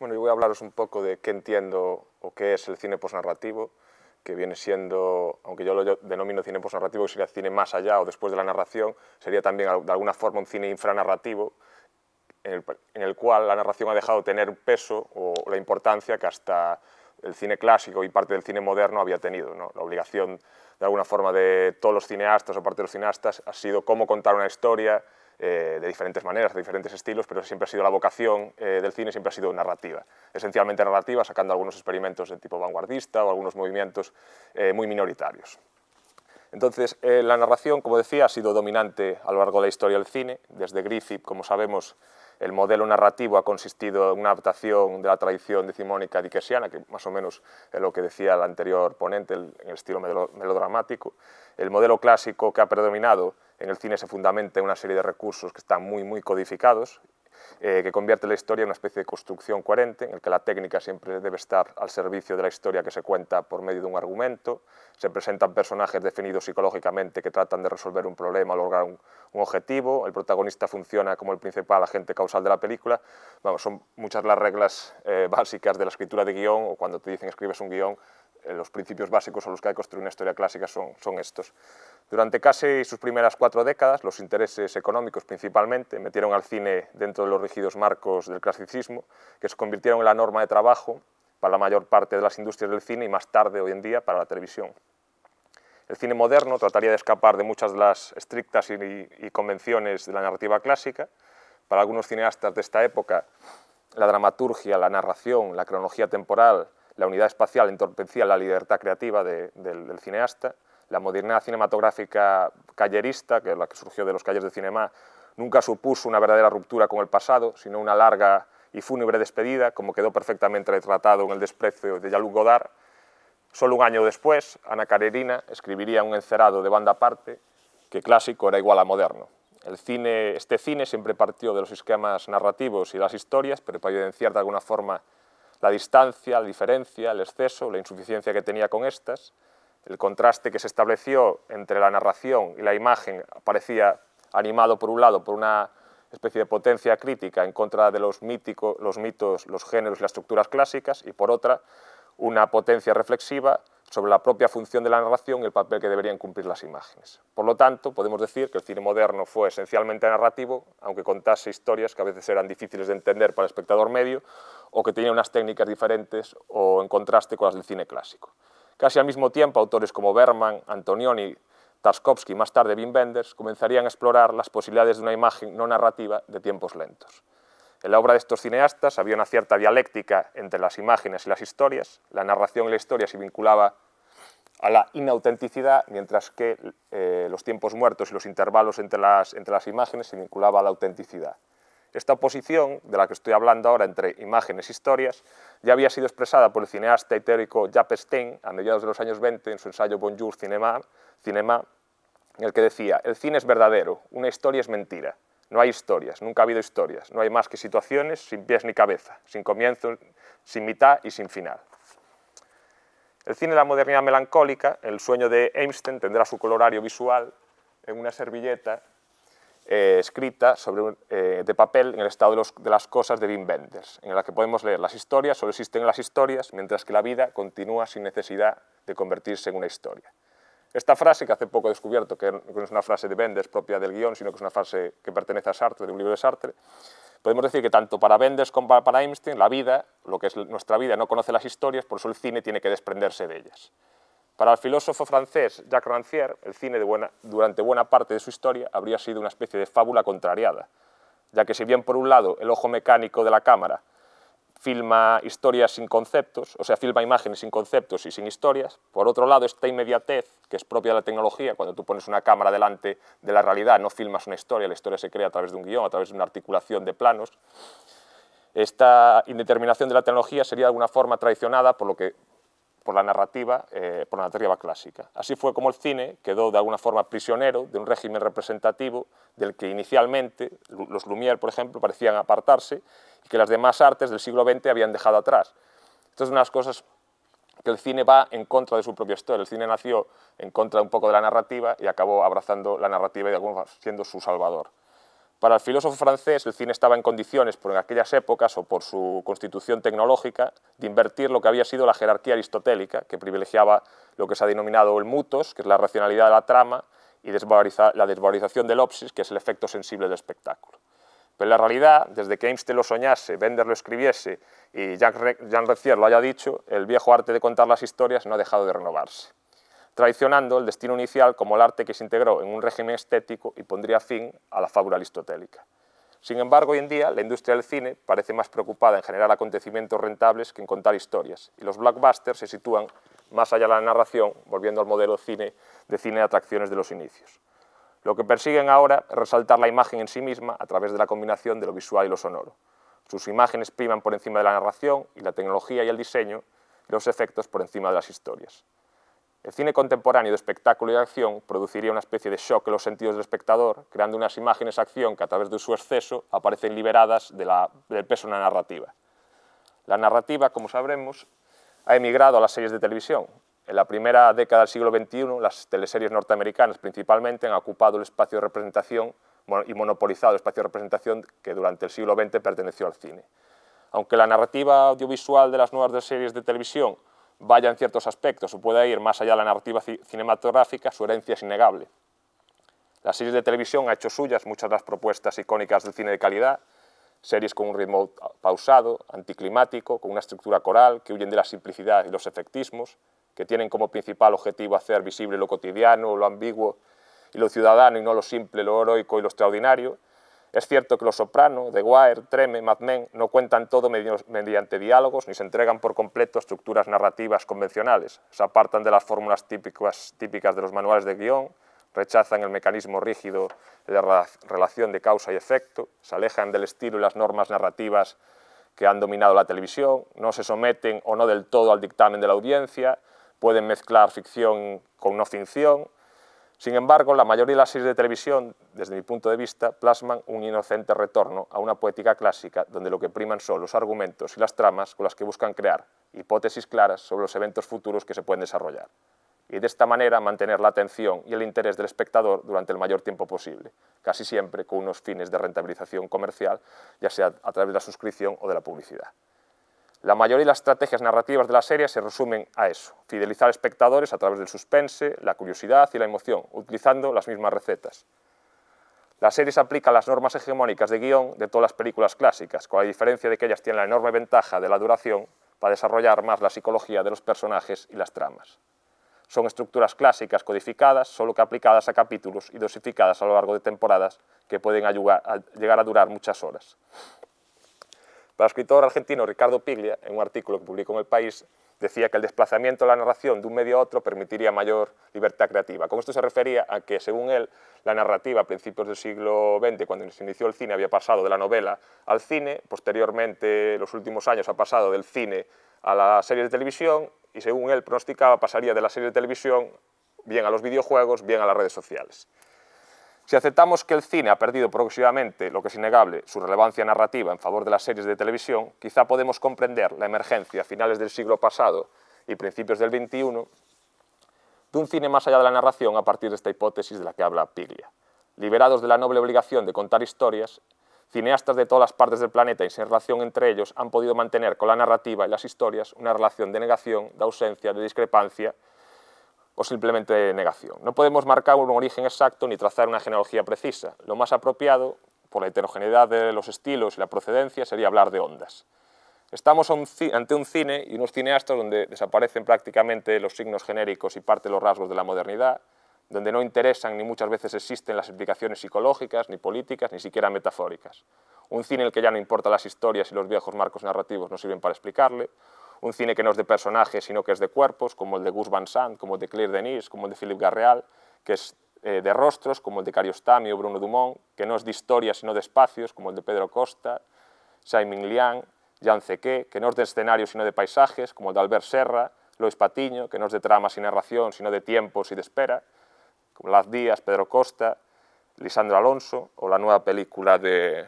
Bueno, yo voy a hablaros un poco de qué entiendo o qué es el cine posnarrativo, que viene siendo, aunque yo lo denomino cine posnarrativo, que sería cine más allá o después de la narración, sería también de alguna forma un cine infranarrativo, en el, en el cual la narración ha dejado de tener peso o la importancia que hasta el cine clásico y parte del cine moderno había tenido. La obligación, de alguna forma, de todos los cineastas o parte de los cineastas ha sido cómo contar una historia, eh, de diferentes maneras, de diferentes estilos, pero siempre ha sido la vocación eh, del cine, siempre ha sido narrativa. Esencialmente narrativa, sacando algunos experimentos de tipo vanguardista o algunos movimientos eh, muy minoritarios. Entonces, la narración, como decía, ha sido dominante a lo largo de la historia del cine. Desde Griffith, como sabemos, el modelo narrativo ha consistido en una adaptación de la tradición decimónica diquesiana, que más o menos es lo que decía el anterior ponente, en el estilo melodramático. El modelo clásico que ha predominado en el cine se fundamenta una serie de recursos que están muy, muy codificados, eh, que convierte la historia en una especie de construcción coherente, en el que la técnica siempre debe estar al servicio de la historia que se cuenta por medio de un argumento, se presentan personajes definidos psicológicamente que tratan de resolver un problema, o lograr un, objetivo, el protagonista funciona como el principal agente causal de la película, son muchas las reglas eh, básicas de la escritura de guión, o cuando te dicen escribes un guión, eh, los principios básicos a los que hay que construir una historia clásica son, son estos. Durante casi sus primeras cuatro décadas, los intereses económicos principalmente metieron al cine dentro de los rígidos marcos del clasicismo, que se convirtieron en la norma de trabajo para la mayor parte de las industrias del cine y más tarde, hoy en día, para la televisión. El cine moderno trataría de escapar de muchas de las estrictas y, convenciones de la narrativa clásica. Para algunos cineastas de esta época, la dramaturgia, la narración, la cronología temporal la unidad espacial entorpecía la libertad creativa del, cineasta, la modernidad cinematográfica callerista, que es la que surgió de los calles de cinema, nunca supuso una verdadera ruptura con el pasado, sino una larga y fúnebre despedida, como quedó perfectamente retratado en el desprecio de jean Godard. Solo un año después, Ana Carerina escribiría un encerado de banda aparte que clásico era igual a moderno. este cine siempre partió de los esquemas narrativos y las historias, pero para evidenciar de alguna forma la distancia, la diferencia, el exceso, la insuficiencia que tenía con estas, el contraste que se estableció entre la narración y la imagen parecía animado por un lado por una especie de potencia crítica en contra de los, míticos, los mitos, los géneros y las estructuras clásicas, y por otra, una potencia reflexiva sobre la propia función de la narración y el papel que deberían cumplir las imágenes. Por lo tanto, podemos decir que el cine moderno fue esencialmente narrativo, aunque contase historias que a veces eran difíciles de entender para el espectador medio o que tenían unas técnicas diferentes o en contraste con las del cine clásico. Casi al mismo tiempo, autores como Berman, Antonioni, Tarkovsky y más tarde Wim Wenders comenzarían a explorar las posibilidades de una imagen no narrativa de tiempos lentos. En la obra de estos cineastas había una cierta dialéctica entre las imágenes y las historias, la narración y la historia se vinculaba a la inautenticidad, mientras que eh, los tiempos muertos y los intervalos entre las, imágenes se vinculaba a la autenticidad. Esta oposición, de la que estoy hablando ahora entre imágenes e historias, ya había sido expresada por el cineasta y teórico Jacques Stein a mediados de los años 20 en su ensayo Bonjour Cinema, Cinema, en el que decía, el cine es verdadero, una historia es mentira, no hay historias, nunca ha habido historias, no hay más que situaciones sin pies ni cabeza, sin comienzo, sin mitad y sin final. El cine de la modernidad melancólica, el sueño de Einstein, tendrá su colorario visual en una servilleta eh, escrita sobre eh, de papel en el estado de, las cosas de Wim Wenders, en la que podemos leer las historias, solo existen las historias, mientras que la vida continúa sin necesidad de convertirse en una historia. Esta frase, que hace poco he descubierto que no es una frase de Wenders propia del guión, sino que es una frase que pertenece a Sartre, de un libro de Sartre, podemos decir que tanto para Wenders como para Einstein, la vida lo que es nuestra vida no conoce las historias, por eso el cine tiene que desprenderse de ellas. Para el filósofo francés Jacques Rancière, el cine durante buena parte de su historia habría sido una especie de fábula contrariada, ya que si bien por un lado el ojo mecánico de la cámara filma historias sin conceptos, o sea, filma imágenes sin conceptos y sin historias. Por otro lado, esta inmediatez, que es propia de la tecnología, cuando tú pones una cámara delante de la realidad, no filmas una historia, la historia se crea a través de un guión, a través de una articulación de planos. Esta indeterminación de la tecnología sería de alguna forma traicionada por, lo que, por la narrativa, eh, por la narrativa clásica. Así fue como el cine quedó de alguna forma prisionero de un régimen representativo del que inicialmente los Lumière, por ejemplo, parecían apartarse y que las demás artes del siglo XX habían dejado atrás. Esto es una de las cosas que el cine va en contra de su propia historia. El cine nació en contra un poco de la narrativa y acabó abrazando la narrativa y de alguna forma siendo su salvador. Para el filósofo francés, el cine estaba en condiciones, por aquellas épocas o por su constitución tecnológica, de invertir lo que había sido la jerarquía aristotélica, que privilegiaba lo que se ha denominado el mutos, que es la racionalidad de la trama, y la desvalorización del opsis, que es el efecto sensible del espectáculo. Pero la realidad, desde que Einstein lo soñase, Bender lo escribiese y Jean Recier lo haya dicho, el viejo arte de contar las historias no ha dejado de renovarse traicionando el destino inicial como el arte que se integró en un régimen estético y pondría fin a la fábula aristotélica. Sin embargo, hoy en día la industria del cine parece más preocupada en generar acontecimientos rentables que en contar historias, y los blockbusters se sitúan más allá de la narración, volviendo al modelo cine, de cine de atracciones de los inicios. Lo que persiguen ahora es resaltar la imagen en sí misma a través de la combinación de lo visual y lo sonoro. Sus imágenes priman por encima de la narración y la tecnología y el diseño, y los efectos por encima de las historias. El cine contemporáneo de espectáculo y de acción produciría una especie de shock en los sentidos del espectador, creando unas imágenes-acción que a través de su exceso aparecen liberadas del peso de la narrativa. La narrativa, como sabremos, ha emigrado a las series de televisión. En la primera década del siglo XXI, las teleseries norteamericanas principalmente han ocupado el espacio de representación y monopolizado el espacio de representación que durante el siglo XX perteneció al cine. Aunque la narrativa audiovisual de las nuevas series de televisión vaya en ciertos aspectos o pueda ir más allá de la narrativa cinematográfica, su herencia es innegable. La series de televisión ha hecho suyas muchas de las propuestas icónicas del cine de calidad, series con un ritmo pausado, anticlimático, con una estructura coral, que huyen de la simplicidad y los efectismos, que tienen como principal objetivo hacer visible lo cotidiano, lo ambiguo y lo ciudadano, y no lo simple, lo heroico y lo extraordinario, es cierto que Los Soprano, The Wire, Treme, Mad Men no cuentan todo mediante diálogos ni se entregan por completo a estructuras narrativas convencionales. Se apartan de las fórmulas típicas, típicas de los manuales de guión, rechazan el mecanismo rígido de relación de causa y efecto, se alejan del estilo y las normas narrativas que han dominado la televisión, no se someten o no del todo al dictamen de la audiencia, pueden mezclar ficción con no ficción, sin embargo, la mayoría de las series de televisión, desde mi punto de vista, plasman un inocente retorno a una poética clásica donde lo que priman son los argumentos y las tramas con las que buscan crear hipótesis claras sobre los eventos futuros que se pueden desarrollar, y de esta manera mantener la atención y el interés del espectador durante el mayor tiempo posible, casi siempre con unos fines de rentabilización comercial, ya sea a través de la suscripción o de la publicidad. La mayoría de las estrategias narrativas de la serie se resumen a eso, fidelizar espectadores a través del suspense, la curiosidad y la emoción, utilizando las mismas recetas. La serie se aplica las normas hegemónicas de guión de todas las películas clásicas, con la diferencia de que ellas tienen la enorme ventaja de la duración para desarrollar más la psicología de los personajes y las tramas. Son estructuras clásicas codificadas, solo que aplicadas a capítulos y dosificadas a lo largo de temporadas que pueden llegar a durar muchas horas. Para el escritor argentino Ricardo Piglia, en un artículo que publicó en El País, decía que el desplazamiento de la narración de un medio a otro permitiría mayor libertad creativa. Con esto se refería a que, según él, la narrativa a principios del siglo XX, cuando se inició el cine, había pasado de la novela al cine, posteriormente, en los últimos años, ha pasado del cine a la serie de televisión y, según él pronosticaba, pasaría de la serie de televisión bien a los videojuegos, bien a las redes sociales. Si aceptamos que el cine ha perdido progresivamente, lo que es innegable, su relevancia narrativa en favor de las series de televisión, quizá podemos comprender la emergencia a finales del siglo pasado y principios del XXI de un cine más allá de la narración a partir de esta hipótesis de la que habla Piglia. Liberados de la noble obligación de contar historias, cineastas de todas las partes del planeta y sin relación entre ellos han podido mantener con la narrativa y las historias una relación de negación, de ausencia, de discrepancia o simplemente negación. No podemos marcar un origen exacto ni trazar una genealogía precisa. Lo más apropiado, por la heterogeneidad de los estilos y la procedencia, sería hablar de ondas. Estamos ante un cine y unos cineastas donde desaparecen prácticamente los signos genéricos y parte de los rasgos de la modernidad, donde no interesan ni muchas veces existen las explicaciones psicológicas, ni políticas, ni siquiera metafóricas. Un cine en el que ya no importa las historias y los viejos marcos narrativos no sirven para explicarle, un cine que no es de personajes, sino que es de cuerpos, como el de Gus Van Sant, como el de Claire Denis, como el de Philippe Garreal, que es eh, de rostros, como el de Cariostami o Bruno Dumont, que no es de historia, sino de espacios, como el de Pedro Costa, Simon Liang, Jan Zeke, que no es de escenarios, sino de paisajes, como el de Albert Serra, Lois Patiño, que no es de tramas y narración, sino de tiempos y de espera, como Las Díaz, Pedro Costa, Lisandro Alonso, o la nueva película de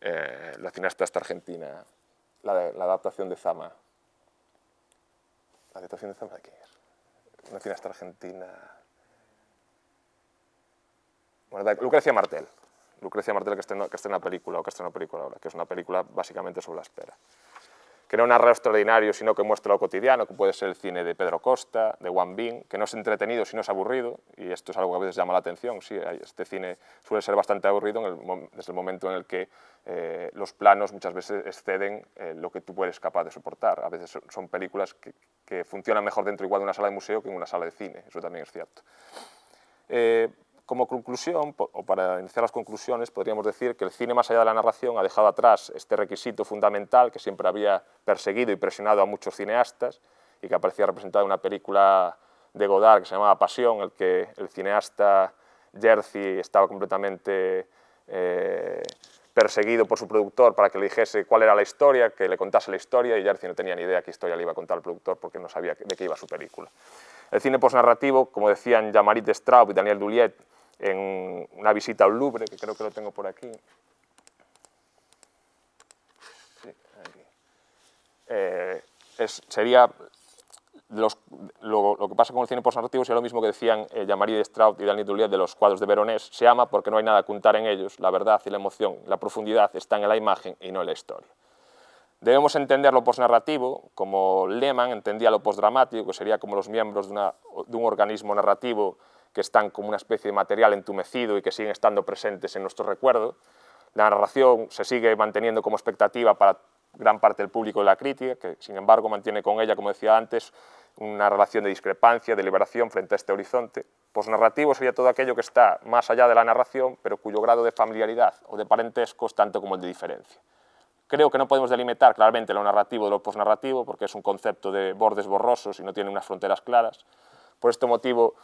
eh, la cineasta argentina, la adaptación de Zama la situación de ir. No tiene hasta Argentina. Bueno, Lucrecia Martel. Lucrecia Martel que está en una película, o que está en una película ahora, que es una película básicamente sobre la espera que no un extraordinario, sino que muestra lo cotidiano, que puede ser el cine de Pedro Costa, de Wang Bing, que no es entretenido, sino es aburrido, y esto es algo que a veces llama la atención, sí, este cine suele ser bastante aburrido desde el momento en el que eh, los planos muchas veces exceden eh, lo que tú eres capaz de soportar. A veces son películas que, funcionan mejor dentro igual de una sala de museo que en una sala de cine, eso también es cierto. Eh, como conclusión, o para iniciar las conclusiones, podríamos decir que el cine más allá de la narración ha dejado atrás este requisito fundamental que siempre había perseguido y presionado a muchos cineastas y que aparecía representado en una película de Godard que se llamaba Pasión, en el que el cineasta Jerzy estaba completamente eh, perseguido por su productor para que le dijese cuál era la historia, que le contase la historia y Jerzy no tenía ni idea qué historia le iba a contar el productor porque no sabía de qué iba su película. El cine posnarrativo, como decían Yamarit Straub y Daniel Duliet, en una visita al Louvre, que creo que lo tengo por aquí. Eh, sería lo, que pasa con el cine postnarrativo es lo mismo que decían eh, de marie Straut y Daniel Duliet de los cuadros de Veronés, se ama porque no hay nada que contar en ellos, la verdad y la emoción, la profundidad están en la imagen y no en la historia. Debemos entender lo postnarrativo como Lehmann entendía lo postdramático, que sería como los miembros de, de un organismo narrativo que están como una especie de material entumecido y que siguen estando presentes en nuestro recuerdo. La narración se sigue manteniendo como expectativa para gran parte del público de la crítica, que sin embargo mantiene con ella, como decía antes, una relación de discrepancia, de liberación frente a este horizonte. Posnarrativo sería todo aquello que está más allá de la narración, pero cuyo grado de familiaridad o de parentesco es tanto como el de diferencia. Creo que no podemos delimitar claramente lo narrativo de lo posnarrativo, porque es un concepto de bordes borrosos y no tiene unas fronteras claras. Por este motivo,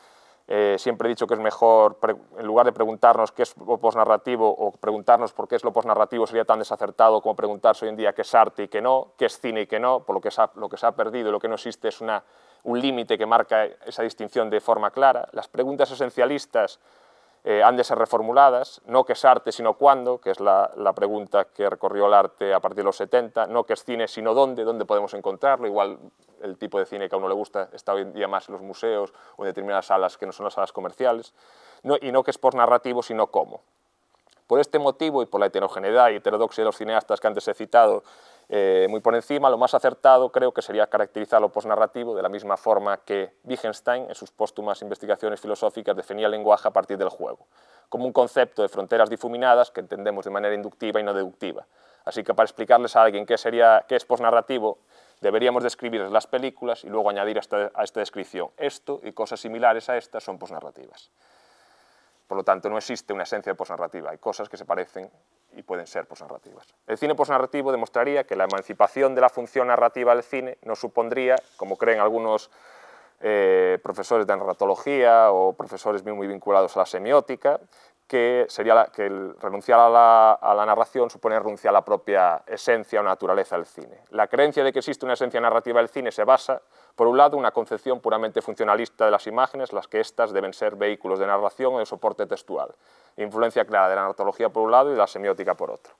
eh, siempre he dicho que es mejor, en lugar de preguntarnos qué es lo posnarrativo o preguntarnos por qué es lo posnarrativo, sería tan desacertado como preguntarse hoy en día qué es arte y qué no, qué es cine y qué no, por lo que, se ha, lo que se ha perdido y lo que no existe es una, un límite que marca esa distinción de forma clara. Las preguntas esencialistas eh, han de ser reformuladas, no qué es arte sino cuándo, que es la, pregunta que recorrió el arte a partir de los 70, no qué es cine sino dónde, dónde podemos encontrarlo, igual el tipo de cine que a uno le gusta está hoy en día más en los museos o en determinadas salas que no son las salas comerciales, y no que es por narrativo sino cómo. Por este motivo y por la heterogeneidad y heterodoxia de los cineastas que antes he citado eh, muy por encima. Lo más acertado creo que sería caracterizar lo posnarrativo de la misma forma que Wittgenstein en sus póstumas investigaciones filosóficas definía el lenguaje a partir del juego, como un concepto de fronteras difuminadas que entendemos de manera inductiva y no deductiva. Así que para explicarles a alguien qué, sería, qué es posnarrativo, deberíamos describirles las películas y luego añadir a esta, a esta descripción esto y cosas similares a estas son posnarrativas. Por lo tanto, no existe una esencia de posnarrativa, hay cosas que se parecen y pueden ser posnarrativas. El cine posnarrativo demostraría que la emancipación de la función narrativa del cine no supondría, como creen algunos eh, profesores de narratología o profesores muy vinculados a la semiótica, que, sería que el renunciar a la, narración supone renunciar a la propia esencia o naturaleza del cine. La creencia de que existe una esencia narrativa del cine se basa, por un lado, en una concepción puramente funcionalista de las imágenes, las que éstas deben ser vehículos de narración o de soporte textual, influencia clara de la narratología por un lado y de la semiótica por otro.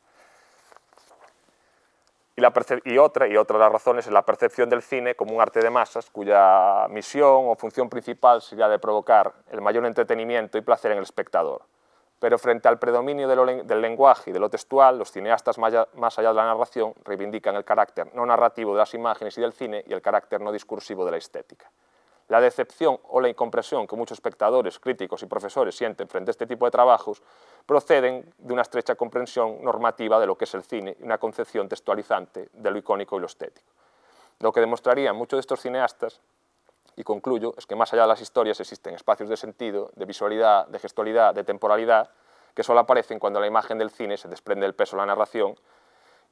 Y, otra, y otra de las razones es la percepción del cine como un arte de masas cuya misión o función principal sería de provocar el mayor entretenimiento y placer en el espectador. Pero frente al predominio del lenguaje y de lo textual, los cineastas más allá de la narración reivindican el carácter no narrativo de las imágenes y del cine y el carácter no discursivo de la estética. La decepción o la incompresión que muchos espectadores, críticos y profesores sienten frente a este tipo de trabajos proceden de una estrecha comprensión normativa de lo que es el cine y una concepción textualizante de lo icónico y lo estético. Lo que demostrarían muchos de estos cineastas, y concluyo, es que más allá de las historias existen espacios de sentido, de visualidad, de gestualidad, de temporalidad, que solo aparecen cuando la imagen del cine se desprende del peso de la narración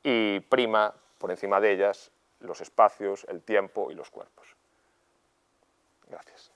y prima por encima de ellas los espacios, el tiempo y los cuerpos. Gracias.